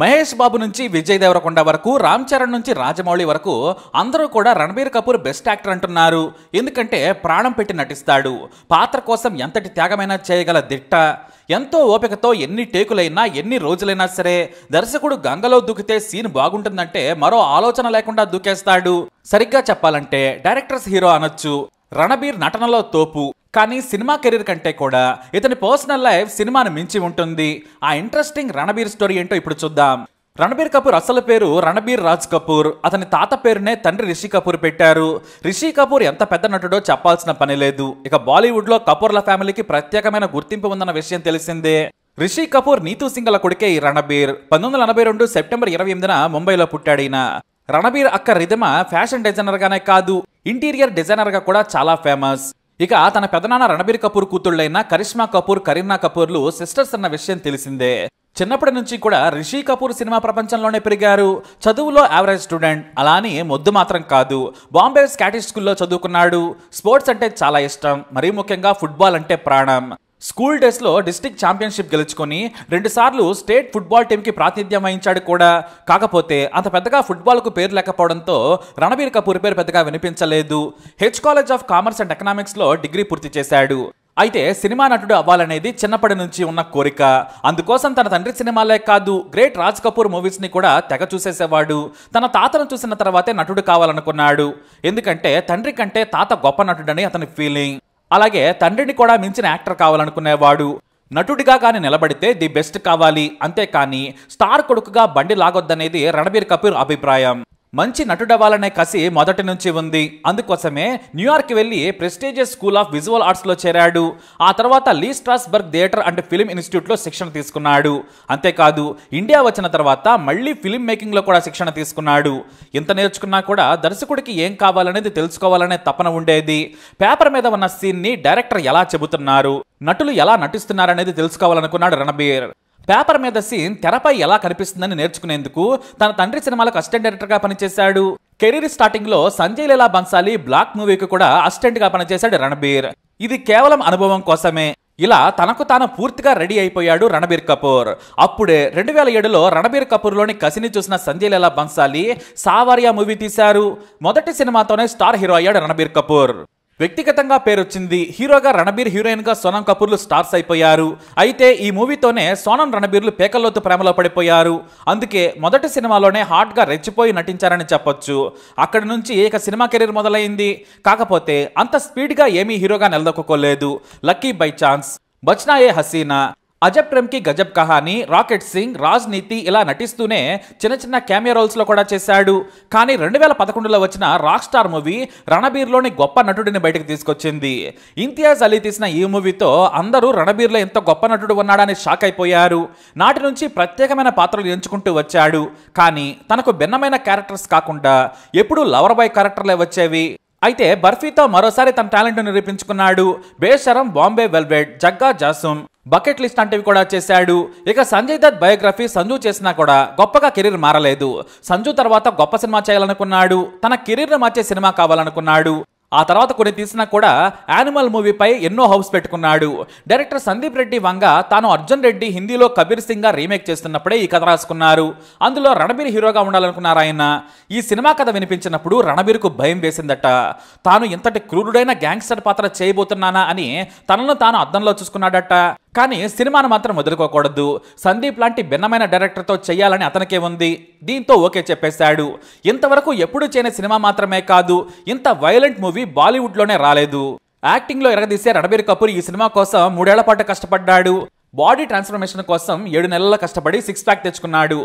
మహేష్ బాబు నుంచి విజయ్ దేవరకొండ వరకు రామ్ చరణ్ నుంచి రాజమౌళి వరకు అందరూ కూడా రణబీర్ కపూర్ బెస్ట్ యాక్టర్ అంటున్నారు ఎందుకంటే ప్రాణం పెట్టి నటిస్తాడు పాత్ర కోసం ఎంతటి త్యాగమైనా చేయగల దిట్ట ఎంతో ఓపికతో ఎన్ని టేకులైనా ఎన్ని రోజులైనా సరే దర్శకుడు గంగలో దూకితే సీన్ బాగుంటుందంటే మరో ఆలోచన లేకుండా దూకేస్తాడు సరిగ్గా చెప్పాలంటే డైరెక్టర్స్ హీరో అనొచ్చు రణబీర్ నటనలో తోపు కానీ సినిమా కెరీర్ కంటే కూడా ఇతని పర్సనల్ లైఫ్ సినిమాను మించి ఉంటుంది ఆ ఇంట్రెస్టింగ్ రణబీర్ స్టోరీ ఏంటో ఇప్పుడు చూద్దాం రణబీర్ కపూర్ అసలు పేరు రణబీర్ రాజ్ కపూర్ అతని తాత పేరునే తండ్రి రిషి కపూర్ పెట్టారు రిషి కపూర్ ఎంత పెద్ద నటుడో చెప్పాల్సిన పని లేదు ఇక బాలీవుడ్లో కపూర్ల ఫ్యామిలీకి ప్రత్యేకమైన గుర్తింపు ఉందన్న విషయం తెలిసిందే రిషి కపూర్ నీతూ సింగల కొడుకే ఈ రణబీర్ పంతొమ్మిది వందల ఎనభై రెండు సెప్టెంబర్ ఇరవై ఎనిమిదిన ముంబైలో పుట్టాడైన రణబీర్ అక్క రిధమ ఫ్యాషన్ డిజైనర్గానే కాదు ఇంటీరియర్ డిజైనర్గా కూడా చాలా ఫేమస్ ఇక తన పెదనాన్న రణబీర్ కపూర్ కూతుళ్ళైన కరిష్మా కపూర్ కరీనా కపూర్లు సిస్టర్స్ అన్న విషయం తెలిసిందే చిన్నప్పటి నుంచి కూడా రిషి కపూర్ సినిమా ప్రపంచంలోనే పెరిగారు చదువులో యావరేజ్ స్టూడెంట్ అలా అని మొద్దు మాత్రం కాదు బాంబే స్కాటిష్ స్కూల్లో చదువుకున్నాడు స్పోర్ట్స్ అంటే చాలా ఇష్టం మరీ ముఖ్యంగా ఫుట్బాల్ అంటే ప్రాణం స్కూల్ డేస్లో డిస్టిక్ ఛాంపియన్షిప్ గెలుచుకొని రెండుసార్లు స్టేట్ ఫుట్బాల్ టీంకి ప్రాతినిధ్యం వహించాడు కూడా కాకపోతే అంత పెద్దగా ఫుట్బాల్కు పేరు లేకపోవడంతో రణబీర్ కపూర్ పేరు పెద్దగా వినిపించలేదు H college of commerce and ఎకనామిక్స్లో డిగ్రీ పూర్తి చేశాడు అయితే సినిమా నటుడు అవ్వాలనేది చిన్నప్పటి నుంచి ఉన్న కోరిక అందుకోసం తన తండ్రి సినిమాలే కాదు గ్రేట్ రాజ్ కపూర్ మూవీస్ని కూడా తెగ చూసేసేవాడు తన తాతను చూసిన తర్వాతే నటుడు కావాలనుకున్నాడు ఎందుకంటే తండ్రి కంటే తాత గొప్ప నటుడని అతని ఫీలింగ్ అలాగే తండ్రిని కూడా మించిన యాక్టర్ కావాలనుకునేవాడు నటుడిగా కానీ నిలబడితే ది బెస్ట్ కావాలి అంతేకాని స్టార్ కొడుకుగా బండి లాగొద్దనేది రణబీర్ కపూర్ అభిప్రాయం మంచి నటుడవ్వాలనే కసి మొదటి నుంచి ఉంది అందుకోసమే న్యూయార్క్ వెళ్ళి ప్రెస్టీజియస్ స్కూల్ ఆఫ్ విజువల్ ఆర్ట్స్లో చేరాడు ఆ తర్వాత Lee Strasberg theatre and film ఇన్స్టిట్యూట్లో శిక్షణ తీసుకున్నాడు అంతేకాదు ఇండియా వచ్చిన తర్వాత మళ్ళీ ఫిలిం మేకింగ్లో కూడా శిక్షణ తీసుకున్నాడు ఎంత నేర్చుకున్నా కూడా దర్శకుడికి ఏం కావాలనేది తెలుసుకోవాలనే తపన ఉండేది పేపర్ మీద ఉన్న సీన్ని డైరెక్టర్ ఎలా చెబుతున్నారు నటులు ఎలా నటిస్తున్నారనేది తెలుసుకోవాలనుకున్నాడు రణబీర్ పేపర్ మీద సీన్ తెరపై ఎలా కనిపిస్తుందని నేర్చుకునేందుకు తన తండ్రి సినిమాలకు అసిస్టెంట్ డైరెక్టర్గా పనిచేశాడు కెరీర్ స్టార్టింగ్లో సంజయ్ లీలా బన్సాలి బ్లాక్ మూవీకి కూడా అసిస్టెంట్గా పనిచేశాడు రణబీర్ ఇది కేవలం అనుభవం కోసమే ఇలా తనకు తాను పూర్తిగా రెడీ అయిపోయాడు రణబీర్ కపూర్ అప్పుడే రెండు వేల ఏడులో రణబీర్ కపూర్లోని కసిని చూసిన సంజయ్ లీలా బన్సాలి సావారియా మూవీ తీశారు మొదటి సినిమాతోనే స్టార్ హీరో అయ్యాడు రణబీర్ కపూర్ వ్యక్తిగతంగా పేరొచ్చింది హీరోగా రణబీర్ హీరోయిన్గా సోనం కపూర్లు స్టార్స్ అయిపోయారు అయితే ఈ మూవీతోనే సోనం రణబీర్లు పేకల్లోతు ప్రేమలో పడిపోయారు అందుకే మొదటి సినిమాలోనే హాట్గా రెచ్చిపోయి నటించారని చెప్పొచ్చు అక్కడి నుంచి ఏక సినిమా కెరీర్ మొదలైంది కాకపోతే అంత స్పీడ్గా ఏమీ హీరోగా నిలదొక్కుకోలేదు lucky by chance Bachna Ae Haseena Ajab Prem Ki Gajab కహాని rocket Singh రాజ్నీతి ఇలా నటిస్తూనే చిన్న చిన్న రోల్స్ లో కూడా చేశాడు కానీ రెండు వేల పదకొండులో వచ్చిన రాక్ స్టార్ మూవీ రణబీర్లోని గొప్ప నటుడిని బయటకు తీసుకొచ్చింది ఇంతియాజ్ అలీ తీసిన ఈ మూవీతో అందరూ రణబీర్లో ఎంత గొప్ప నటుడు ఉన్నాడని షాక్ అయిపోయారు నాటి నుంచి ప్రత్యేకమైన పాత్రలు ఎంచుకుంటూ వచ్చాడు కానీ తనకు భిన్నమైన క్యారెక్టర్స్ కాకుండా ఎప్పుడూ లవర్ బాయ్ క్యారెక్టర్లే వచ్చేవి అయితే బర్ఫీతో మరోసారి తన టాలెంట్ను నిరూపించుకున్నాడు బేషరం బాంబే వెల్వెడ్ జగ్గా జాసుమ్ బకెట్ లిస్ట్ అంటివి కూడా చేశాడు ఇక సంజయ్ దత్ బయోగ్రఫీ సంజు చేసినా కూడా గొప్పగా కెరీర్ మారలేదు సంజు తర్వాత గొప్ప సినిమా చేయాలనుకున్నాడు తన కెరీర్ను మార్చే సినిమా కావాలనుకున్నాడు ఆ తర్వాత కొన్ని తీసినా కూడా యానిమల్ మూవీపై ఎన్నో హౌస్ పెట్టుకున్నాడు డైరెక్టర్ సందీప్ రెడ్డి వంగ తాను అర్జున్ రెడ్డి హిందీలో కబీర్ సింగ్గా రీమేక్ చేస్తున్నప్పుడే ఈ కథ రాసుకున్నారు అందులో రణబీర్ హీరోగా ఉండాలనుకున్నారు ఆయన ఈ సినిమా కథ వినిపించినప్పుడు రణబీర్కు భయం వేసిందట తాను ఇంతటి క్రూరుడైన గ్యాంగ్స్టర్ పాత్ర చేయబోతున్నానా అని తనను తాను అద్దంలో చూసుకున్నాడట కానీ సినిమాను మాత్రం వదులుకోకూడదు సందీప్ లాంటి భిన్నమైన డైరెక్టర్తో చేయాలని అతనికే ఉంది దీంతో ఓకే చెప్పేశాడు ఇంతవరకు ఎప్పుడూ చేయని సినిమా మాత్రమే కాదు ఇంత వైలెంట్ మూవీ బాలీవుడ్లోనే రాలేదు యాక్టింగ్లో ఎరగదీసే రణబీర్ కపూర్ ఈ సినిమా కోసం మూడేళ్ల పాటు కష్టపడ్డాడు బాడీ ట్రాన్స్ఫర్మేషన్ కోసం ఏడు నెలల కష్టపడి సిక్స్ ప్యాక్ తెచ్చుకున్నాడు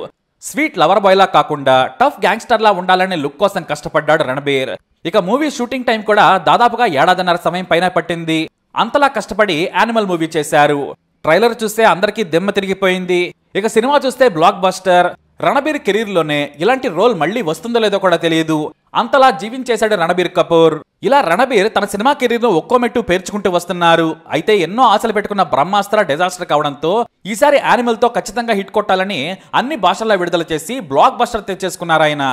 స్వీట్ లవర్ బాయ్లా కాకుండా టఫ్ గ్యాంగ్స్టర్లా ఉండాలనే లుక్ కోసం కష్టపడ్డాడు రణబీర్ ఇక మూవీ షూటింగ్ టైం కూడా దాదాపుగా ఏడాదిన్నర సమయం పైన పట్టింది అంతలా కష్టపడి యానిమల్ మూవీ చేశారు ట్రైలర్ చూస్తే అందరికీ దెమ్మ తిరిగిపోయింది ఇక సినిమా చూస్తే బ్లాక్ బస్టర్ రణబీర్ కెరీర్లోనే ఇలాంటి రోల్ మళ్ళీ వస్తుందో లేదో కూడా తెలియదు అంతలా జీవించేశాడు రణబీర్ కపూర్ ఇలా రణబీర్ తన సినిమా కెరీర్ను ఒక్కో మెట్టు పేర్చుకుంటూ వస్తున్నారు అయితే ఎన్నో ఆశలు పెట్టుకున్న బ్రహ్మాస్త్ర డిజాస్టర్ కావడంతో ఈసారి యానిమల్తో ఖచ్చితంగా హిట్ కొట్టాలని అన్ని భాషల్లో విడుదల చేసి బ్లాక్ బస్టర్ తెచ్చేసుకున్నారు ఆయన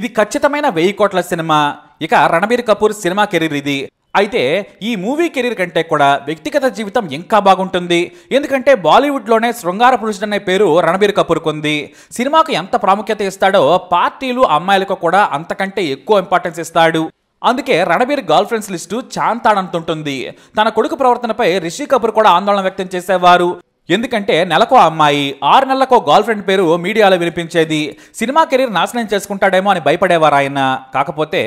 ఇది ఖచ్చితమైన వెయ్యి కోట్ల సినిమా ఇక రణబీర్ కపూర్ సినిమా కెరీర్ ఇది అయితే ఈ మూవీ కెరీర్ కంటే కూడా వ్యక్తిగత జీవితం ఇంకా బాగుంటుంది ఎందుకంటే బాలీవుడ్లోనే శృంగార పురుషుడు అనే పేరు రణబీర్ కపూర్కు ఉంది సినిమాకు ఎంత ప్రాముఖ్యత ఇస్తాడో పార్టీలు అమ్మాయిలకు కూడా అంతకంటే ఎక్కువ ఇంపార్టెన్స్ ఇస్తాడు అందుకే రణబీర్ గర్ల్ ఫ్రెండ్స్ లిస్టు చాంతాడంతుంటుంది తన కొడుకు ప్రవర్తనపై రిషి కపూర్ కూడా ఆందోళన వ్యక్తం చేసేవారు ఎందుకంటే నెలకో అమ్మాయి ఆరు నెలలకో గర్ల్ ఫ్రెండ్ పేరు మీడియాలో వినిపించేది సినిమా కెరీర్ నాశనం చేసుకుంటాడేమో అని భయపడేవారు ఆయన కాకపోతే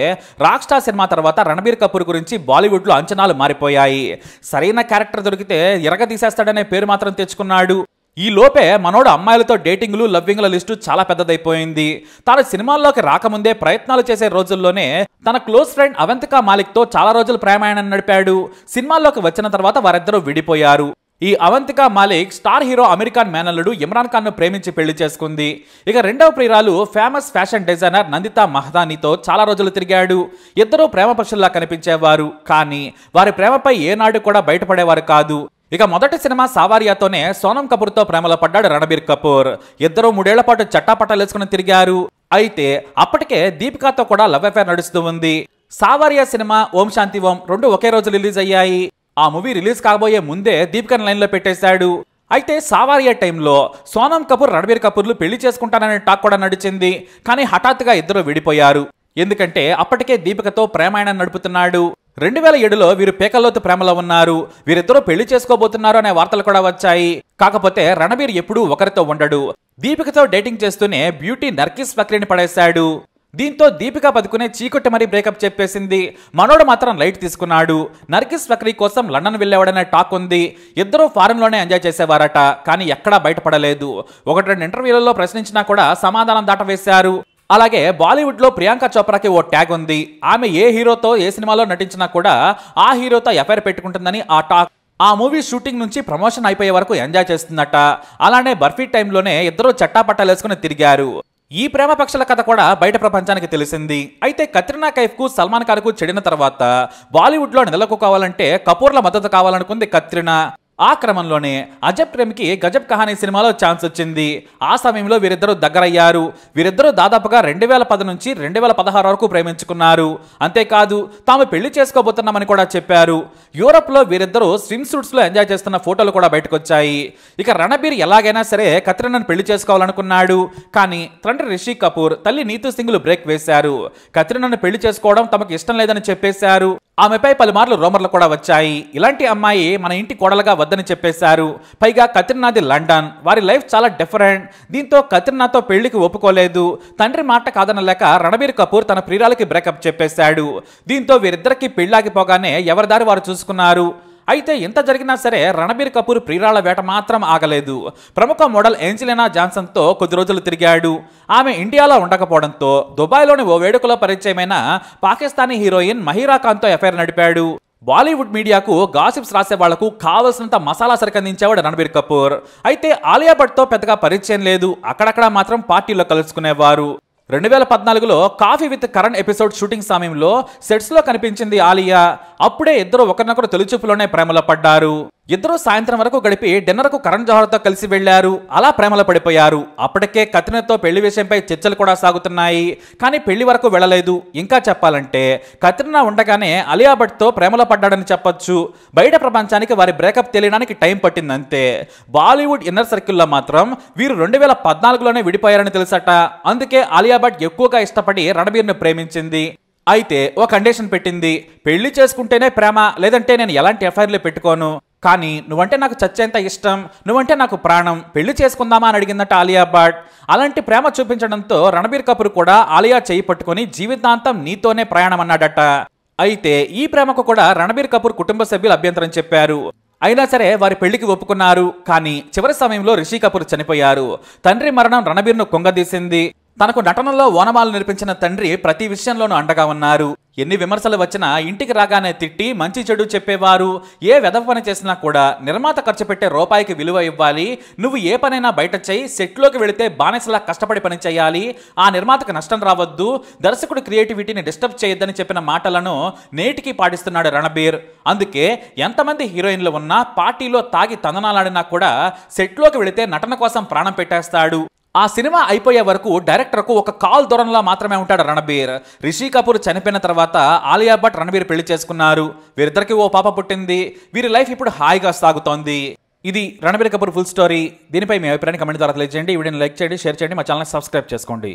రాక్ స్టార్ సినిమా తర్వాత రణబీర్ కపూర్ గురించి బాలీవుడ్లో అంచనాలు మారిపోయాయి సరైన క్యారెక్టర్ దొరికితే ఎరగ తీసేస్తాడనే పేరు మాత్రం తెచ్చుకున్నాడు ఈ లోపే మనోడు అమ్మాయిలతో డేటింగ్లు లవ్వింగ్ల లిస్టు చాలా పెద్దదైపోయింది తాను సినిమాల్లోకి రాకముందే ప్రయత్నాలు చేసే రోజుల్లోనే తన క్లోజ్ ఫ్రెండ్ అవంతికా మాలిక్తో చాలా రోజులు ప్రేమాయణం నడిపాడు సినిమాల్లోకి వచ్చిన తర్వాత వారిద్దరూ విడిపోయారు ఈ అవంతిక మాలిక్ స్టార్ హీరో అమెరికాన్ మేనల్లుడు ఇమ్రాన్ ఖాన్ను ప్రేమించి పెళ్లి చేసుకుంది ఇక రెండవ ప్రియురాలు ఫేమస్ ఫ్యాషన్ డిజైనర్ నందిత మహదానితో చాలా రోజులు తిరిగాడు ఇద్దరూ ప్రేమ పక్షుల్లా కనిపించేవారు కానీ వారి ప్రేమపై ఏనాడు కూడా బయటపడేవారు కాదు ఇక మొదటి సినిమా సావారియాతోనే సోనం కపూర్తో ప్రేమలో పడ్డాడు రణబీర్ కపూర్ ఇద్దరు మూడేళ్ల పాటు చట్టాపట్టాలు వేసుకుని తిరిగారు అయితే అప్పటికే దీపికాతో కూడా లవ్ అఫేర్ నడుస్తూ ఉంది సావారియా సినిమా ఓం శాంతి ఓం రెండు ఒకే రోజు రిలీజ్ అయ్యాయి ఆ మూవీ రిలీజ్ కాబోయే ముందే దీపికను లైన్లో పెట్టేశాడు అయితే సావారియా టైంలో సోనం కపూర్ రణబీర్ కపూర్లు పెళ్లి చేసుకుంటానని టాక్ కూడా నడిచింది కానీ హఠాత్తుగా ఇద్దరు విడిపోయారు ఎందుకంటే అప్పటికే దీపికతో ప్రేమాయణం నడుపుతున్నాడు రెండు వేల ఏడులో వీరు పేకల్లోతు ప్రేమలో ఉన్నారు వీరిద్దరూ పెళ్లి చేసుకోబోతున్నారు అనే వార్తలు కూడా వచ్చాయి కాకపోతే రణబీర్ ఎప్పుడూ ఒకరితో ఉండడు దీపికతో డేటింగ్ చేస్తూనే బ్యూటీ నర్కిస్ ఫక్రీని పడేశాడు దీంతో దీపిక పదుకునే చీకొట్టి మరీ బ్రేకప్ చెప్పేసింది మనోడు మాత్రం లైట్ తీసుకున్నాడు నర్కిస్ వక్రీ కోసం లండన్ వెళ్ళేవాడనే టాక్ ఉంది ఇద్దరు ఫారెన్లోనే ఎంజాయ్ చేసేవారట కానీ ఎక్కడా బయటపడలేదు ఒకటి రెండు ఇంటర్వ్యూలలో ప్రశ్నించినా కూడా సమాధానం దాటవేశారు అలాగే బాలీవుడ్లో ప్రియాంక చోప్రాకి ఓ ట్యాగ్ ఉంది ఆమె ఏ హీరోతో ఏ సినిమాలో నటించినా కూడా ఆ హీరోతో ఎఫ్ఐఆర్ పెట్టుకుంటుందని ఆ టాక్ ఆ మూవీ షూటింగ్ నుంచి ప్రమోషన్ అయిపోయే వరకు ఎంజాయ్ చేస్తుందట అలానే బర్ఫీ టైంలోనే ఇద్దరు వేసుకుని తిరిగారు ఈ ప్రేమ పక్షుల కథ కూడా బయట ప్రపంచానికి తెలిసింది అయితే కత్రినా కైఫ్కు సల్మాన్ ఖాన్కు చెడిన తర్వాత బాలీవుడ్లో కావాలంటే కపూర్ల మద్దతు కావాలనుకుంది కత్రినా ఆ క్రమంలోనే అజబ్ ప్రేమ్కి గజబ్ కహానీ సినిమాలో ఛాన్స్ వచ్చింది ఆ సమయంలో వీరిద్దరూ దగ్గరయ్యారు వీరిద్దరూ దాదాపుగా రెండు వేల పది నుంచి రెండు వేల పదహారు వరకు ప్రేమించుకున్నారు అంతేకాదు తాము పెళ్లి చేసుకోబోతున్నామని కూడా చెప్పారు యూరప్లో వీరిద్దరూ స్విమ్ సూట్స్లో ఎంజాయ్ చేస్తున్న ఫోటోలు కూడా బయటకొచ్చాయి ఇక రణబీర్ ఎలాగైనా సరే కత్రినాను పెళ్లి చేసుకోవాలనుకున్నాడు కానీ తండ్రి రిషి కపూర్ తల్లి నీతు సింగ్లు బ్రేక్ వేశారు కత్రినాను పెళ్లి చేసుకోవడం తమకు ఇష్టం లేదని చెప్పేశారు ఆమెపై పలుమార్లు రోమర్లు కూడా వచ్చాయి ఇలాంటి అమ్మాయి మన ఇంటి కోడలుగా వద్దని చెప్పేశారు పైగా కత్రినాది లండన్ వారి లైఫ్ చాలా డిఫరెంట్ దీంతో కత్రినాతో పెళ్లికి ఒప్పుకోలేదు తండ్రి మాట కాదనలేక రణబీర్ కపూర్ తన ప్రియురాలకి బ్రేకప్ చెప్పేశాడు దీంతో వీరిద్దరికీ పెళ్ళాగిపోగానే ఎవరిదారి వారు చూసుకున్నారు అయితే ఇంత జరిగినా సరే రణబీర్ కపూర్ ప్రియురాల వేట మాత్రం ఆగలేదు ప్రముఖ మోడల్ ఏంజలినా జాన్సన్తో కొద్ది రోజులు తిరిగాడు ఆమె ఇండియాలో ఉండకపోవడంతో దుబాయ్లోని ఓ వేడుకలో పరిచయమైన పాకిస్తానీ హీరోయిన్ మహిరా ఖాన్తో ఎఫ్ఐఆర్ నడిపాడు బాలీవుడ్ మీడియాకు గాసిప్స్ రాసే వాళ్లకు కావలసినంత మసాలా సరికందించేవాడు రణబీర్ కపూర్ అయితే ఆలియా భట్తో పెద్దగా పరిచయం లేదు అక్కడక్కడ మాత్రం పార్టీలో కలుసుకునేవారు రెండు వేల పద్నాలుగులో coffee with Karan episode shooting సమయంలో సెట్స్లో కనిపించింది ఆలియా అప్పుడే ఇద్దరు ఒకరినొకరు తొలిచూపులోనే ప్రేమలో పడ్డారు ఇద్దరు సాయంత్రం వరకు గడిపి డిన్నర్కు కరణ్ జోహర్తో కలిసి వెళ్లారు అలా ప్రేమలో పడిపోయారు అప్పటికే కత్రినతో పెళ్లి విషయంపై చర్చలు కూడా సాగుతున్నాయి కానీ పెళ్లి వరకు వెళ్ళలేదు ఇంకా చెప్పాలంటే కత్రినా ఉండగానే అలియా భట్తో ప్రేమలో పడ్డాడని చెప్పొచ్చు బయట ప్రపంచానికి వారి బ్రేకప్ తెలియడానికి టైం పట్టిందంతే బాలీవుడ్ ఇన్నర్ సర్కిల్లో మాత్రం వీరు రెండు వేల పద్నాలుగులోనే విడిపోయారని తెలుసట అందుకే అలియా భట్ ఎక్కువగా ఇష్టపడి రణబీర్ను ప్రేమించింది అయితే ఓ కండిషన్ పెట్టింది పెళ్లి చేసుకుంటేనే ప్రేమ లేదంటే నేను ఎలాంటి ఎఫ్ఐఆర్లు పెట్టుకోను కానీ నువ్వంటే నాకు చచ్చేంత ఇష్టం నువ్వంటే నాకు ప్రాణం పెళ్లి చేసుకుందామా అని అడిగిందట ఆలియా భట్ అలాంటి ప్రేమ చూపించడంతో రణబీర్ కపూర్ కూడా ఆలియా చేయి పట్టుకుని జీవితాంతం నీతోనే ప్రయాణం అన్నాడట అయితే ఈ ప్రేమకు కూడా రణబీర్ కపూర్ కుటుంబ సభ్యులు అభ్యంతరం చెప్పారు అయినా సరే వారి పెళ్లికి ఒప్పుకున్నారు కానీ చివరి సమయంలో రిషి కపూర్ చనిపోయారు తండ్రి మరణం రణబీర్ను కుంగదీసింది తనకు నటనలో ఓనమాలు నేర్పించిన తండ్రి ప్రతి విషయంలోనూ అండగా ఉన్నారు ఎన్ని విమర్శలు వచ్చినా ఇంటికి రాగానే తిట్టి మంచి చెడు చెప్పేవారు ఏ వెదవ పని చేసినా కూడా నిర్మాత ఖర్చు పెట్టే రూపాయికి విలువ ఇవ్వాలి నువ్వు ఏ పనైనా బయట చేయి సెట్లోకి వెళితే బానిసలా కష్టపడి పని చేయాలి ఆ నిర్మాతకు నష్టం రావద్దు దర్శకుడు క్రియేటివిటీని డిస్టర్బ్ చేయొద్దని చెప్పిన మాటలను నేటికి పాటిస్తున్నాడు రణబీర్ అందుకే ఎంతమంది హీరోయిన్లు ఉన్నా పార్టీలో తాగి తందనాలాడినా కూడా సెట్లోకి వెళితే నటన కోసం ప్రాణం పెట్టేస్తాడు ఆ సినిమా అయిపోయే వరకు డైరెక్టర్కు ఒక కాల్ దూరంలో మాత్రమే ఉంటాడు రణబీర్ రిషి కపూర్ చనిపోయిన తర్వాత ఆలియా భట్ రణబీర్ పెళ్లి చేసుకున్నారు వీరిద్దరికి ఓ పాప పుట్టింది వీరి లైఫ్ ఇప్పుడు హాయిగా సాగుతోంది ఇది రణబీర్ కపూర్ ఫుల్ స్టోరీ దీనిపై మీ అభిప్రాయాన్ని కమెంట్ ద్వారా తెలియజేయండి వీడియోని లైక్ చేయండి షేర్ చేయండి మా ఛానల్ని సబ్స్క్రైబ్ చేసుకోండి